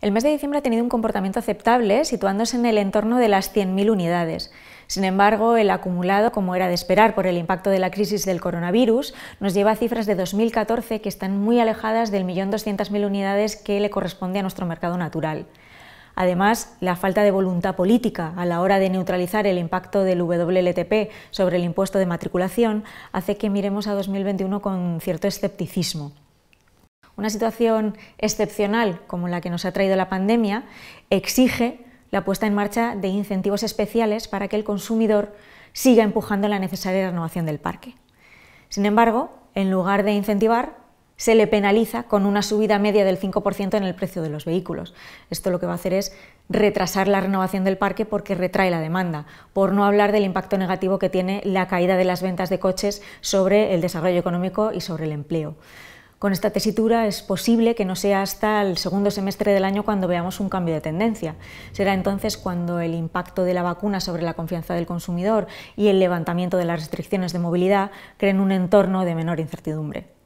El mes de diciembre ha tenido un comportamiento aceptable, situándose en el entorno de las 100.000 unidades. Sin embargo, el acumulado, como era de esperar por el impacto de la crisis del coronavirus, nos lleva a cifras de 2014 que están muy alejadas del 1.200.000 unidades que le corresponde a nuestro mercado natural. Además, la falta de voluntad política a la hora de neutralizar el impacto del WLTP sobre el impuesto de matriculación hace que miremos a 2021 con cierto escepticismo. Una situación excepcional como la que nos ha traído la pandemia exige la puesta en marcha de incentivos especiales para que el consumidor siga empujando la necesaria renovación del parque. Sin embargo, en lugar de incentivar, se le penaliza con una subida media del 5% en el precio de los vehículos. Esto lo que va a hacer es retrasar la renovación del parque porque retrae la demanda, por no hablar del impacto negativo que tiene la caída de las ventas de coches sobre el desarrollo económico y sobre el empleo. Con esta tesitura es posible que no sea hasta el segundo semestre del año cuando veamos un cambio de tendencia. Será entonces cuando el impacto de la vacuna sobre la confianza del consumidor y el levantamiento de las restricciones de movilidad creen un entorno de menor incertidumbre.